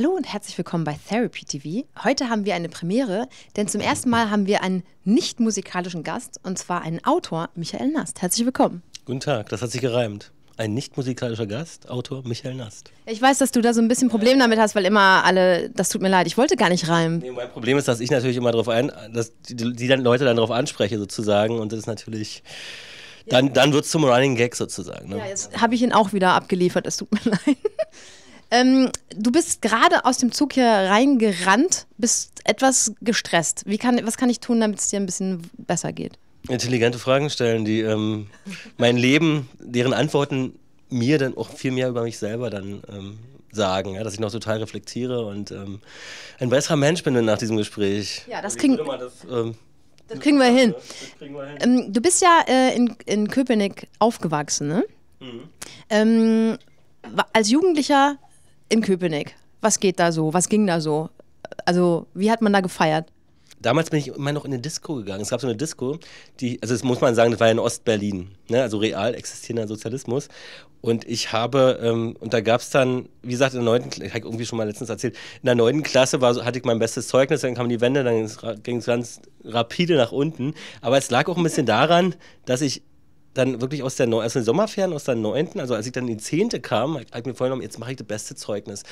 Hallo und herzlich willkommen bei Therapy TV. Heute haben wir eine Premiere, denn zum ersten Mal haben wir einen nicht musikalischen Gast und zwar einen Autor, Michael Nast. Herzlich willkommen. Guten Tag, das hat sich gereimt. Ein nicht musikalischer Gast, Autor Michael Nast. Ich weiß, dass du da so ein bisschen Problem damit hast, weil immer alle, das tut mir leid, ich wollte gar nicht reimen. Nee, mein Problem ist, dass ich natürlich immer darauf ein, dass die, die dann Leute dann darauf anspreche sozusagen und das ist natürlich dann, dann wird es zum Running Gag sozusagen. Ne? Ja, jetzt habe ich ihn auch wieder abgeliefert, das tut mir leid. Ähm, du bist gerade aus dem Zug hier reingerannt, bist etwas gestresst. Wie kann, was kann ich tun, damit es dir ein bisschen besser geht? Intelligente Fragen stellen, die ähm, mein Leben, deren Antworten mir dann auch viel mehr über mich selber dann ähm, sagen, ja, dass ich noch total reflektiere und ähm, ein besserer Mensch bin nach diesem Gespräch. Ja, das kriegen wir hin. Ähm, kriegen wir hin. Ähm, du bist ja äh, in, in Köpenick aufgewachsen, ne? Mhm. Ähm, als Jugendlicher in Köpenick? Was geht da so? Was ging da so? Also, wie hat man da gefeiert? Damals bin ich immer noch in eine Disco gegangen. Es gab so eine Disco, die, also das muss man sagen, das war ja in Ostberlin, ne? also real existierender Sozialismus. Und ich habe, ähm, und da gab es dann, wie gesagt, in der neunten, ich habe irgendwie schon mal letztens erzählt, in der neunten Klasse war, hatte ich mein bestes Zeugnis, dann kamen die Wände, dann ging es ganz rapide nach unten. Aber es lag auch ein bisschen daran, dass ich dann wirklich aus der neunten, den Sommerferien, aus der neunten, also als ich dann in die zehnte kam, habe ich mir vorgenommen, jetzt mache ich das beste Zeugnis.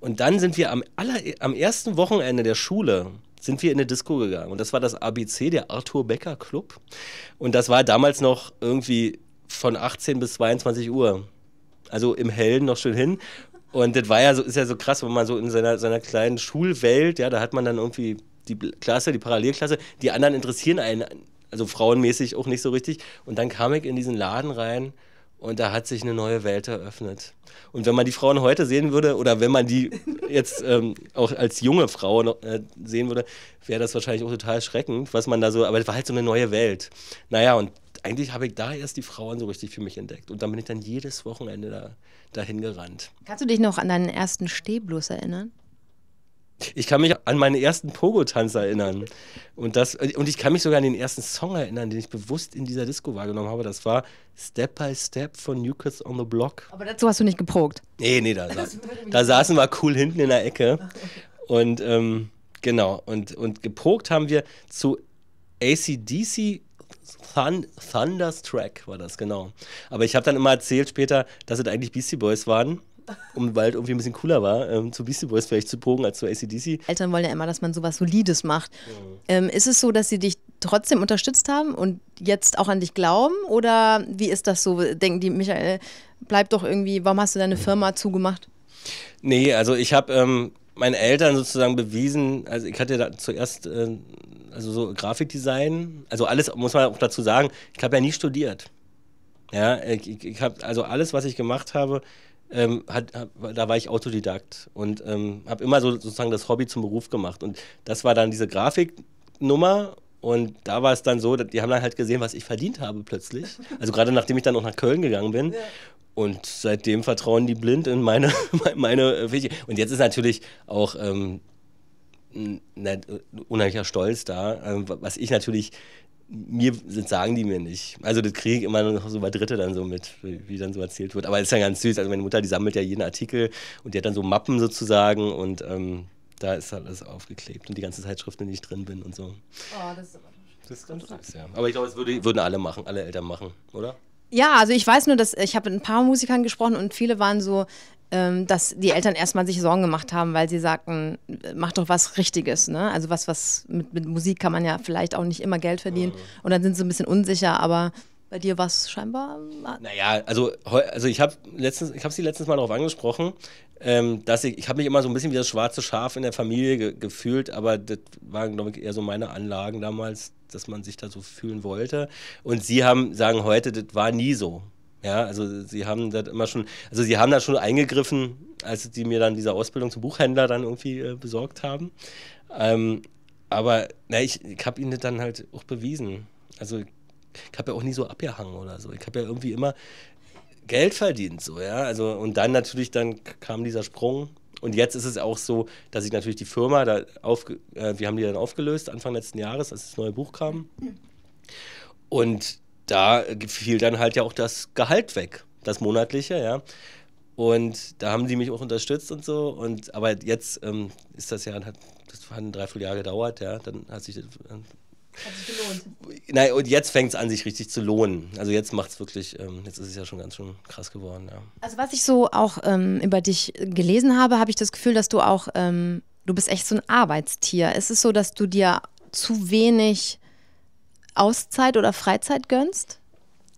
Und dann sind wir am, aller, am ersten Wochenende der Schule, sind wir in eine Disco gegangen. Und das war das ABC, der Arthur Becker Club. Und das war damals noch irgendwie von 18 bis 22 Uhr. Also im Hellen noch schön hin. Und das war ja so, ist ja so krass, wenn man so in seiner, seiner kleinen Schulwelt, ja, da hat man dann irgendwie die Klasse, die Parallelklasse, die anderen interessieren einen also frauenmäßig auch nicht so richtig. Und dann kam ich in diesen Laden rein und da hat sich eine neue Welt eröffnet. Und wenn man die Frauen heute sehen würde, oder wenn man die jetzt ähm, auch als junge Frau noch, äh, sehen würde, wäre das wahrscheinlich auch total schreckend, was man da so, aber es war halt so eine neue Welt. Naja, und eigentlich habe ich da erst die Frauen so richtig für mich entdeckt. Und dann bin ich dann jedes Wochenende da, dahin gerannt. Kannst du dich noch an deinen ersten Stehbluss erinnern? Ich kann mich an meinen ersten Pogo-Tanz erinnern. Und, das, und ich kann mich sogar an den ersten Song erinnern, den ich bewusst in dieser Disco wahrgenommen habe. Das war Step by Step von New Kids on the Block. Aber dazu hast du nicht geprobt. Nee, nee, da, sa da saßen wir cool hinten in der Ecke. Und ähm, genau, und, und geprobt haben wir zu ACDC Thun Thunderstruck war das, genau. Aber ich habe dann immer erzählt später, dass es eigentlich Beastie Boys waren um weil irgendwie ein bisschen cooler war, ähm, zu Beastie Boys vielleicht zu pogen als zu ACDC. Eltern wollen ja immer, dass man sowas Solides macht. Mhm. Ähm, ist es so, dass sie dich trotzdem unterstützt haben und jetzt auch an dich glauben? Oder wie ist das so? Denken die, Michael, bleib doch irgendwie, warum hast du deine Firma zugemacht? Nee, also ich habe ähm, meinen Eltern sozusagen bewiesen, also ich hatte da zuerst äh, also so Grafikdesign, also alles muss man auch dazu sagen, ich habe ja nie studiert. Ja, ich, ich habe also alles, was ich gemacht habe, ähm, hat, hab, da war ich Autodidakt und ähm, habe immer so sozusagen das Hobby zum Beruf gemacht. Und das war dann diese Grafiknummer. Und da war es dann so, die haben dann halt gesehen, was ich verdient habe plötzlich. Also gerade nachdem ich dann auch nach Köln gegangen bin. Ja. Und seitdem vertrauen die blind in meine, meine Fähigkeit. Und jetzt ist natürlich auch ähm, unheimlicher Stolz da, ähm, was ich natürlich mir sagen die mir nicht. Also das kriege ich immer noch so bei Dritte dann so mit, wie dann so erzählt wird. Aber es ist ja ganz süß. Also meine Mutter, die sammelt ja jeden Artikel und die hat dann so Mappen sozusagen und ähm, da ist halt alles aufgeklebt und die ganze Zeitschrift, in die ich drin bin und so. Oh, das ist aber das ist ganz süß, ja. Aber ich glaube, das würde, würden alle machen, alle Eltern machen, oder? Ja, also ich weiß nur, dass ich habe mit ein paar Musikern gesprochen und viele waren so, ähm, dass die Eltern erstmal sich Sorgen gemacht haben, weil sie sagten, mach doch was Richtiges, ne? Also was, was mit, mit Musik kann man ja vielleicht auch nicht immer Geld verdienen. Mhm. Und dann sind sie ein bisschen unsicher, aber bei dir war es scheinbar. Äh, naja, also, also ich habe letztens, sie letztens mal darauf angesprochen, ähm, dass ich, ich habe mich immer so ein bisschen wie das schwarze Schaf in der Familie ge gefühlt, aber das waren, glaube ich, eher so meine Anlagen damals, dass man sich da so fühlen wollte. Und sie haben, sagen heute, das war nie so. Ja, also sie haben das immer schon, also sie haben da schon eingegriffen, als sie mir dann diese Ausbildung zum Buchhändler dann irgendwie äh, besorgt haben. Ähm, aber na, ich, ich habe ihnen dann halt auch bewiesen. Also ich habe ja auch nie so abgehangen oder so. Ich habe ja irgendwie immer Geld verdient, so, ja. Also, und dann natürlich, dann kam dieser Sprung. Und jetzt ist es auch so, dass ich natürlich die Firma, da auf, äh, wir haben die dann aufgelöst Anfang letzten Jahres, als das neue Buch kam. Und da fiel dann halt ja auch das Gehalt weg, das monatliche, ja. Und da haben die mich auch unterstützt und so. Und, aber jetzt ähm, ist das ja, hat, das hat ein Dreivierteljahr gedauert, ja. Dann hat sich das. Äh, hat sich gelohnt. Nein, und jetzt fängt es an, sich richtig zu lohnen. Also jetzt macht es wirklich, ähm, jetzt ist es ja schon ganz schön krass geworden. Ja. Also was ich so auch ähm, über dich gelesen habe, habe ich das Gefühl, dass du auch, ähm, du bist echt so ein Arbeitstier. Ist es so, dass du dir zu wenig Auszeit oder Freizeit gönnst?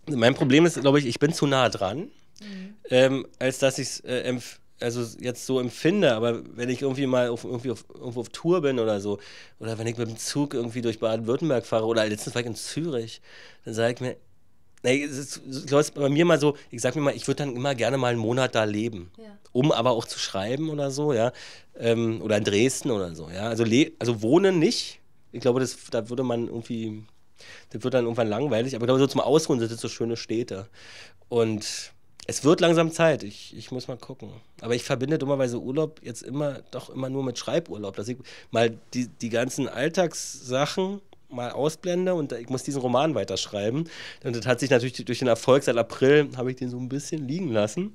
Mein Problem ist, glaube ich, ich bin zu nah dran, mhm. ähm, als dass ich es äh, also jetzt so empfinde. Aber wenn ich irgendwie mal auf, irgendwie auf, irgendwo auf Tour bin oder so, oder wenn ich mit dem Zug irgendwie durch Baden-Württemberg fahre oder letztens war ich in Zürich, dann sage ich mir, Nee, ist, ist, bei mir mal so, ich sag mir mal, ich würde dann immer gerne mal einen Monat da leben, ja. um aber auch zu schreiben oder so, ja. Ähm, oder in Dresden oder so, ja. Also, also wohnen nicht. Ich glaube, das, da würde man irgendwie das wird dann irgendwann langweilig, aber ich glaube, so zum Ausruhen sind jetzt so schöne Städte. Und es wird langsam Zeit. Ich, ich muss mal gucken. Aber ich verbinde dummerweise Urlaub jetzt immer, doch immer nur mit Schreiburlaub, dass ich mal die, die ganzen Alltagssachen mal ausblende und ich muss diesen Roman weiterschreiben. Und das hat sich natürlich durch den Erfolg seit April, habe ich den so ein bisschen liegen lassen.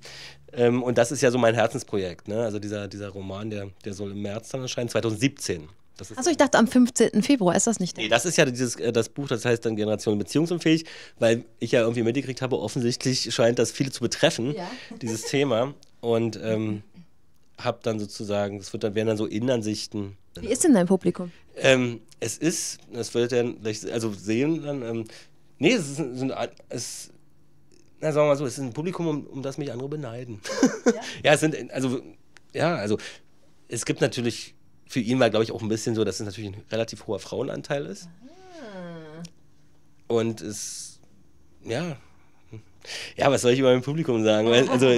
Ähm, und das ist ja so mein Herzensprojekt. Ne? Also dieser, dieser Roman, der, der soll im März dann erscheinen, 2017 also ich dachte am 15. Februar ist das nicht. Nee, das ist ja dieses, äh, das Buch, das heißt dann Generation beziehungsunfähig, weil ich ja irgendwie mitgekriegt habe, offensichtlich scheint das viele zu betreffen, ja. dieses Thema. Und ähm, habe dann sozusagen, es wird dann, werden dann so Innenansichten. Wie ist denn dein Publikum? Ähm, es ist, das wird dann, also sehen dann, ähm, nee, es ist, ein, es, na, sagen wir mal so, es ist ein Publikum, um, um das mich andere beneiden. Ja, ja es sind, also, ja, also, es gibt natürlich für ihn war, glaube ich, auch ein bisschen so, dass es natürlich ein relativ hoher Frauenanteil ist. Ah. Und es, ja. Ja, was soll ich über mein Publikum sagen? Also,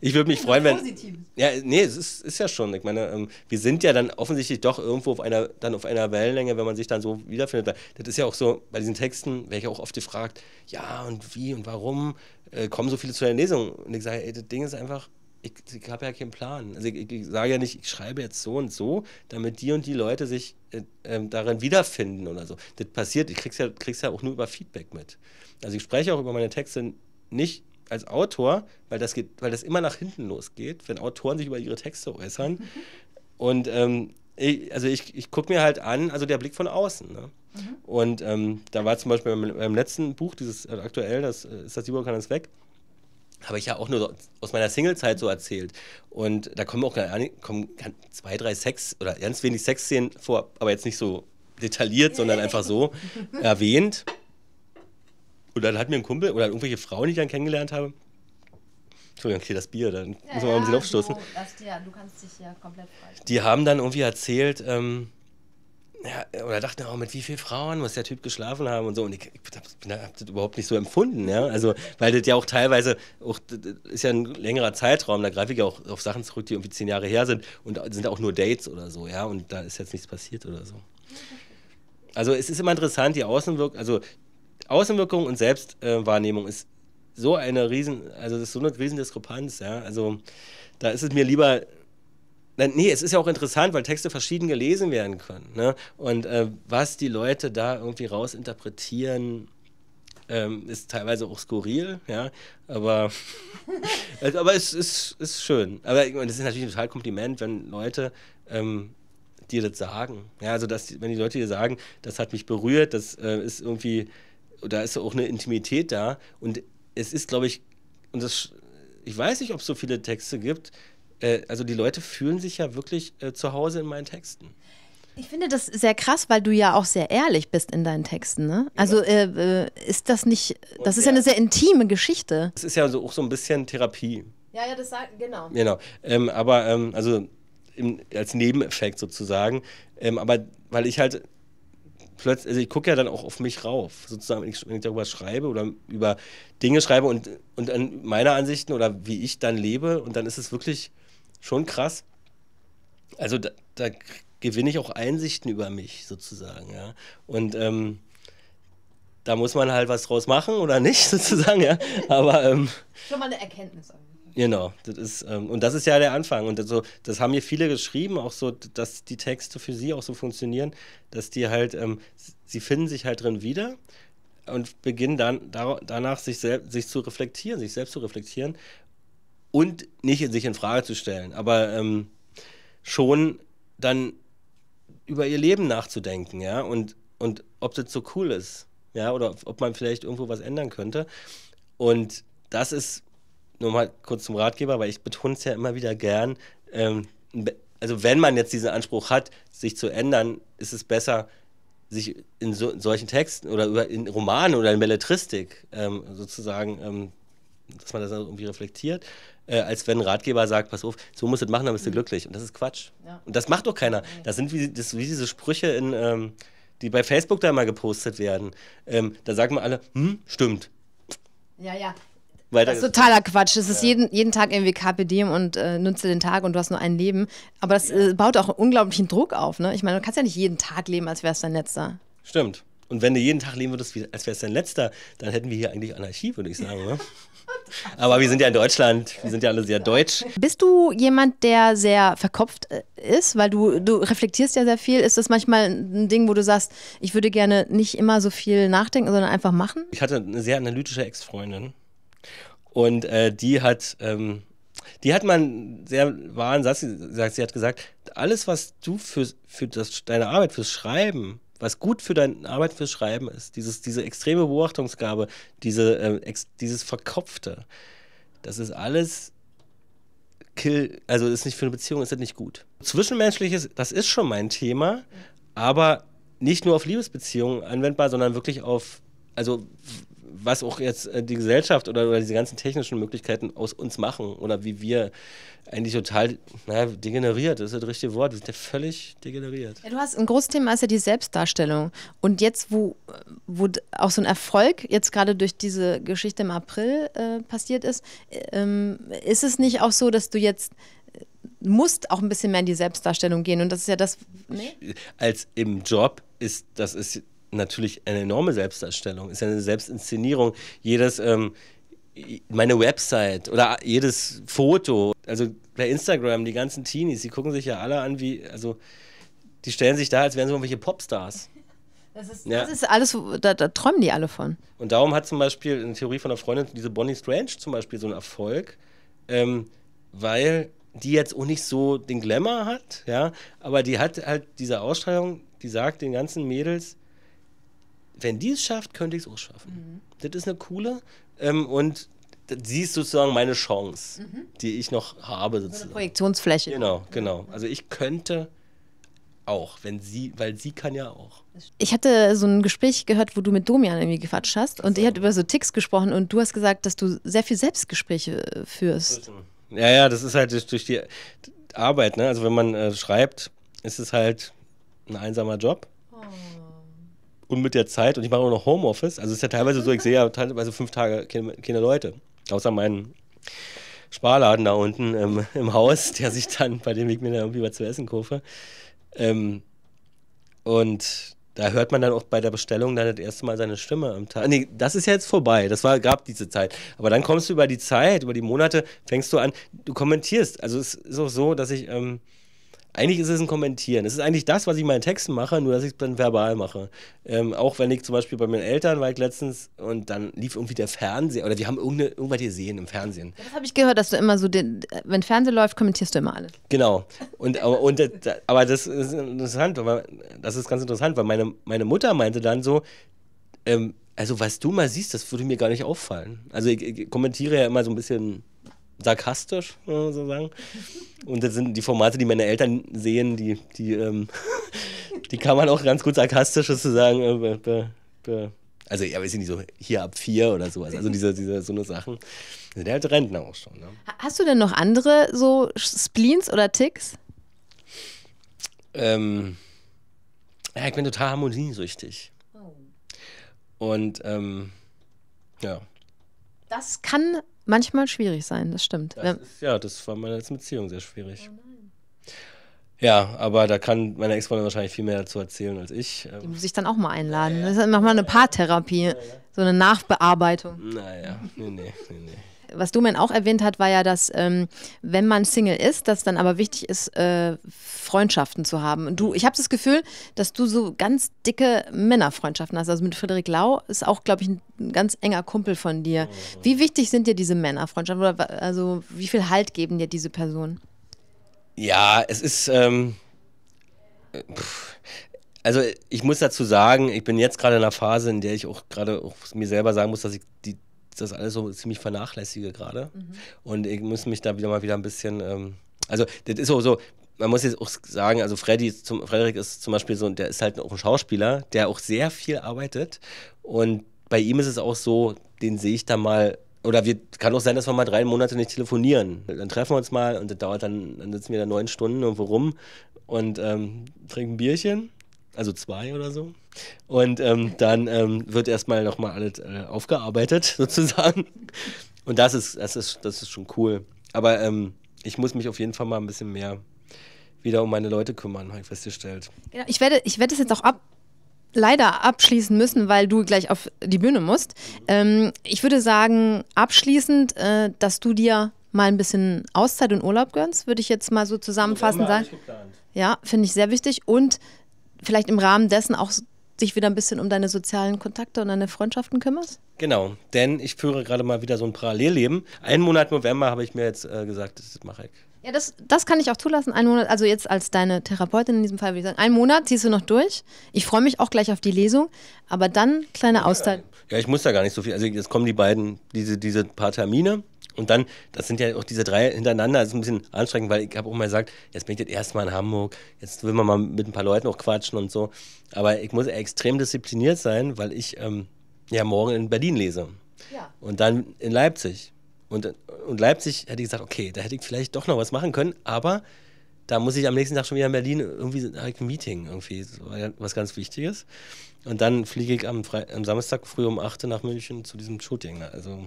ich würde mich freuen, wenn. Ja, nee, es ist, ist ja schon. Ich meine, ähm, wir sind ja dann offensichtlich doch irgendwo auf einer, dann auf einer Wellenlänge, wenn man sich dann so wiederfindet. Das ist ja auch so, bei diesen Texten werde ich auch oft gefragt, ja, und wie und warum äh, kommen so viele zu der Lesung? Und ich sage, ey, das Ding ist einfach, ich, ich habe ja keinen Plan. Also ich, ich, sage ja nicht, ich schreibe jetzt so und so, damit die und die Leute sich äh, äh, darin wiederfinden oder so. Das passiert, ich krieg's ja, krieg's ja auch nur über Feedback mit. Also ich spreche auch über meine Texte nicht als Autor, weil das geht, weil das immer nach hinten losgeht, wenn Autoren sich über ihre Texte äußern. Mhm. Und ähm, ich, also ich, ich gucke mir halt an, also der Blick von außen. Ne? Mhm. Und ähm, da war zum Beispiel beim, beim letzten Buch, dieses äh, aktuell, das äh, ist das Übergang ist weg habe ich ja auch nur aus meiner Single-Zeit so erzählt. Und da kommen auch kommen zwei, drei Sex oder ganz wenig Sexszenen vor, aber jetzt nicht so detailliert, sondern einfach so erwähnt. Und dann hat mir ein Kumpel oder irgendwelche Frauen, die ich dann kennengelernt habe, Entschuldigung, okay, das Bier, dann ja, muss man mal ein bisschen aufstoßen. So, das, ja, du kannst dich ja komplett freuen. Die haben dann irgendwie erzählt, ähm, ja, oder dachte auch, mit wie vielen Frauen muss der Typ geschlafen haben und so. Und ich, ich, ich habe das überhaupt nicht so empfunden, ja. Also, weil das ja auch teilweise, auch, ist ja ein längerer Zeitraum, da greife ich ja auch auf Sachen zurück, die irgendwie zehn Jahre her sind und sind auch nur Dates oder so, ja. Und da ist jetzt nichts passiert oder so. Also, es ist immer interessant, die Außenwirkung, also Außenwirkung und Selbstwahrnehmung ist so eine riesen, also das ist so eine riesen Diskrepanz, ja. Also, da ist es mir lieber Nee, es ist ja auch interessant, weil Texte verschieden gelesen werden können. Ne? Und äh, was die Leute da irgendwie rausinterpretieren, ähm, ist teilweise auch skurril, ja. Aber, also, aber es ist, ist schön. Aber und das ist natürlich ein total Kompliment, wenn Leute ähm, dir das sagen. Ja, also dass, wenn die Leute dir sagen, das hat mich berührt, das äh, ist irgendwie, da ist auch eine Intimität da. Und es ist, glaube ich, und das, ich weiß nicht, ob es so viele Texte gibt, äh, also die Leute fühlen sich ja wirklich äh, zu Hause in meinen Texten. Ich finde das sehr krass, weil du ja auch sehr ehrlich bist in deinen Texten. Ne? Also äh, äh, ist das nicht, das Und ist ja eine sehr intime Geschichte. Das ist ja so, auch so ein bisschen Therapie. Ja, ja, das sagt, genau. Genau. Ähm, aber, ähm, also im, als Nebeneffekt sozusagen. Ähm, aber weil ich halt plötzlich, also ich gucke ja dann auch auf mich rauf, sozusagen, wenn ich, wenn ich, darüber schreibe oder über Dinge schreibe und, und an meiner Ansichten oder wie ich dann lebe. Und dann ist es wirklich schon krass. Also da, da gewinne ich auch Einsichten über mich sozusagen, ja. Und ähm, da muss man halt was draus machen oder nicht sozusagen, ja. Aber ähm, schon mal eine Erkenntnis. Genau, das ist ähm, und das ist ja der Anfang und also das haben mir viele geschrieben, auch so, dass die Texte für sie auch so funktionieren, dass die halt ähm, sie finden sich halt drin wieder und beginnen dann danach sich, sich zu reflektieren, sich selbst zu reflektieren und nicht in sich in Frage zu stellen, aber ähm, schon dann über ihr Leben nachzudenken, ja, und, und ob das so cool ist, ja, oder ob man vielleicht irgendwo was ändern könnte. Und das ist, nur mal kurz zum Ratgeber, weil ich betone es ja immer wieder gern, ähm, also wenn man jetzt diesen Anspruch hat, sich zu ändern, ist es besser, sich in, so, in solchen Texten oder in Romanen oder in Belletristik ähm, sozusagen ähm, dass man das irgendwie reflektiert, äh, als wenn ein Ratgeber sagt, pass auf, so musst du das machen, dann bist du mhm. glücklich. Und das ist Quatsch. Ja. Und das macht doch keiner. Das sind wie, das, wie diese Sprüche in, ähm, die bei Facebook da mal gepostet werden. Ähm, da sagen wir alle, hm, stimmt. Ja, ja. Weil das ist totaler Quatsch. Es ist jeden, jeden Tag irgendwie Carpe Diem und äh, nutze den Tag und du hast nur ein Leben. Aber das äh, baut auch unglaublichen Druck auf. Ne? Ich meine, du kannst ja nicht jeden Tag leben, als wäre es dein letzter. Stimmt. Und wenn du jeden Tag leben würdest, als wäre es dein letzter, dann hätten wir hier eigentlich Anarchie, würde ich sagen. Oder? Ne? Aber wir sind ja in Deutschland, wir sind ja alle sehr deutsch. Bist du jemand, der sehr verkopft äh, ist? Weil du, du reflektierst ja sehr viel. Ist das manchmal ein Ding, wo du sagst, ich würde gerne nicht immer so viel nachdenken, sondern einfach machen? Ich hatte eine sehr analytische Ex-Freundin. Und äh, die hat. Ähm, die hat man sehr wahren Satz gesagt. Sie hat gesagt, alles, was du für, für das, deine Arbeit, fürs Schreiben was gut für deine Arbeit fürs Schreiben ist, dieses, diese extreme Beobachtungsgabe, diese, äh, ex, dieses Verkopfte, das ist alles Kill, also ist nicht für eine Beziehung, ist das nicht gut. Zwischenmenschliches, das ist schon mein Thema, aber nicht nur auf Liebesbeziehungen anwendbar, sondern wirklich auf, also was auch jetzt äh, die Gesellschaft oder, oder diese ganzen technischen Möglichkeiten aus uns machen oder wie wir eigentlich total naja, degeneriert, das ist das richtige Wort, wir sind ja völlig degeneriert. Ja, du hast ein großes Thema ist ja die Selbstdarstellung und jetzt wo, wo auch so ein Erfolg jetzt gerade durch diese Geschichte im April äh, passiert ist, äh, ähm, ist es nicht auch so, dass du jetzt äh, musst auch ein bisschen mehr in die Selbstdarstellung gehen und das ist ja das. Nee? Ich, als im Job ist das ist natürlich eine enorme Selbstdarstellung, ist ja eine Selbstinszenierung. Jedes, ähm, meine Website oder jedes Foto, also bei Instagram, die ganzen Teenies, die gucken sich ja alle an, wie, also die stellen sich da, als wären sie irgendwelche Popstars. Das ist, ja. das ist alles, da, da, träumen die alle von. Und darum hat zum Beispiel eine Theorie von einer Freundin, diese Bonnie Strange zum Beispiel, so einen Erfolg, ähm, weil die jetzt auch nicht so den Glamour hat, ja, aber die hat halt diese Ausstrahlung, die sagt den ganzen Mädels, wenn die es schafft, könnte ich es auch schaffen. Mhm. Das ist eine coole. Ähm, und sie ist sozusagen meine Chance, mhm. die ich noch habe. Sozusagen. Eine Projektionsfläche. Genau, genau. Also ich könnte auch, wenn sie, weil sie kann ja auch. Ich hatte so ein Gespräch gehört, wo du mit Domian irgendwie gequatscht hast und so. ihr habt über so Ticks gesprochen und du hast gesagt, dass du sehr viel Selbstgespräche äh, führst. Ja, ja, das ist halt durch die Arbeit, ne? Also wenn man äh, schreibt, ist es halt ein einsamer Job. Oh und mit der Zeit, und ich mache auch noch Homeoffice, also es ist ja teilweise so, ich sehe ja teilweise fünf Tage keine, keine Leute, außer meinen Sparladen da unten ähm, im Haus, der sich dann, bei dem ich mir dann irgendwie was zu essen kaufe. Ähm, und da hört man dann auch bei der Bestellung dann das erste Mal seine Stimme am Tag. Nee, das ist ja jetzt vorbei. Das war, gab diese Zeit. Aber dann kommst du über die Zeit, über die Monate, fängst du an, du kommentierst. Also es ist auch so, dass ich ähm, eigentlich ist es ein Kommentieren. Es ist eigentlich das, was ich in meinen Texten mache, nur dass ich es dann verbal mache. Ähm, auch wenn ich zum Beispiel bei meinen Eltern war ich letztens und dann lief irgendwie der Fernseher oder wir haben irgendwas gesehen im Fernsehen. Das habe ich gehört, dass du immer so, den, wenn Fernsehen läuft, kommentierst du immer alles. Genau. Und, aber, und, aber das ist interessant, aber das ist ganz interessant, weil meine, meine Mutter meinte dann so, ähm, also was du mal siehst, das würde mir gar nicht auffallen. Also ich, ich kommentiere ja immer so ein bisschen sarkastisch sozusagen. Und das sind die Formate, die meine Eltern sehen, die, die, ähm, die kann man auch ganz gut sarkastisch sozusagen. Äh, be, be, be. also, ja, wir sind nicht, so hier ab vier oder sowas. Also, diese, diese so eine Sachen. Also der halt Rentner auch schon. Ne? Hast du denn noch andere so Spleens oder Ticks? Ähm, ja, ich bin total harmoniesüchtig. Oh. Und, ähm, ja. Das kann manchmal schwierig sein, das stimmt. Das ist, ja, das war meine letzte Beziehung sehr schwierig. ja, aber da kann meine Ex-Freundin wahrscheinlich viel mehr dazu erzählen als ich. Die ähm. muss ich dann auch mal einladen. Ja, ja. Das ist, mach mal eine Paartherapie, so eine Nachbearbeitung. Naja, nee, nee, nee, nee was Domen auch erwähnt hat, war ja, dass ähm, wenn man Single ist, dass dann aber wichtig ist, äh, Freundschaften zu haben. Und du, ich habe das Gefühl, dass du so ganz dicke Männerfreundschaften hast. Also mit Frederik Lau ist auch, glaube ich, ein, ein ganz enger Kumpel von dir. Wie wichtig sind dir diese Männerfreundschaften? Oder also wie viel Halt geben dir diese Personen? Ja, es ist. Ähm, also ich muss dazu sagen, ich bin jetzt gerade in einer Phase, in der ich auch gerade mir selber sagen muss, dass ich die das alles so ziemlich vernachlässige gerade. Mhm. Und ich muss mich da wieder mal wieder ein bisschen. Ähm, also, das ist auch so, man muss jetzt auch sagen, also Freddy, zum, Frederik ist zum Beispiel so, der ist halt auch ein Schauspieler, der auch sehr viel arbeitet. Und bei ihm ist es auch so, den sehe ich da mal. Oder wir, kann auch sein, dass wir mal drei Monate nicht telefonieren. Dann treffen wir uns mal und das dauert dann, dann sitzen wir da neun Stunden irgendwo rum und ähm, trinken ein Bierchen. Also zwei oder so. Und ähm, dann ähm, wird erstmal nochmal alles äh, aufgearbeitet, sozusagen. Und das ist, das ist, das ist schon cool. Aber ähm, ich muss mich auf jeden Fall mal ein bisschen mehr wieder um meine Leute kümmern, habe ich festgestellt. Genau, ich werde, ich werde es jetzt auch ab, leider abschließen müssen, weil du gleich auf die Bühne musst. Ähm, ich würde sagen, abschließend, äh, dass du dir mal ein bisschen Auszeit und Urlaub gönnst, würde ich jetzt mal so zusammenfassen sagen. Ja, finde ich sehr wichtig. Und vielleicht im Rahmen dessen auch dich wieder ein bisschen um deine sozialen Kontakte und deine Freundschaften kümmerst? Genau, denn ich führe gerade mal wieder so ein Parallelleben. Einen Monat November habe ich mir jetzt äh, gesagt, das mache ich. Ja, das, das kann ich auch zulassen. Einen Monat, also jetzt als deine Therapeutin in diesem Fall würde ich sagen, einen Monat ziehst du noch durch. Ich freue mich auch gleich auf die Lesung, aber dann kleine Auszeit. Ja, ich muss da gar nicht so viel. Also jetzt kommen die beiden, diese, diese paar Termine und dann, das sind ja auch diese drei hintereinander, das ist ein bisschen anstrengend, weil ich habe auch mal gesagt, jetzt bin ich jetzt erstmal in Hamburg, jetzt will man mal mit ein paar Leuten auch quatschen und so. Aber ich muss extrem diszipliniert sein, weil ich ähm, ja morgen in Berlin lese. Ja. Und dann in Leipzig. Und, und Leipzig hätte ich gesagt, okay, da hätte ich vielleicht doch noch was machen können, aber da muss ich am nächsten Tag schon wieder in Berlin irgendwie ein Meeting, irgendwie was ganz Wichtiges. Und dann fliege ich am, Fre am Samstag früh um 8 Uhr nach München zu diesem Shooting. Also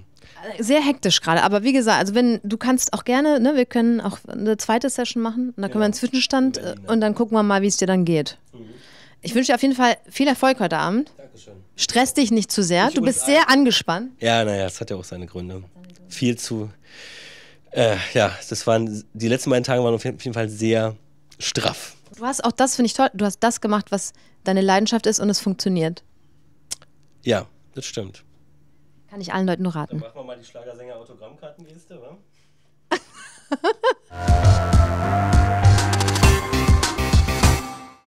Sehr hektisch gerade, aber wie gesagt, also wenn du kannst auch gerne, ne, wir können auch eine zweite Session machen und dann können ja, wir einen Zwischenstand äh, Berlin, und dann gucken wir mal, wie es dir dann geht. Mhm. Ich wünsche dir auf jeden Fall viel Erfolg heute Abend. Dankeschön. Stress dich nicht zu sehr. Ich du bist sehr angespannt. Ja, naja, es hat ja auch seine Gründe. Viel zu äh, ja, das waren die letzten beiden Tage waren auf jeden Fall sehr straff. Du hast auch das, finde ich toll, du hast das gemacht, was deine Leidenschaft ist und es funktioniert. Ja, das stimmt. Kann ich allen Leuten nur raten. Dann machen wir mal die Schlagersänger-Autogrammkarten-Geste, oder?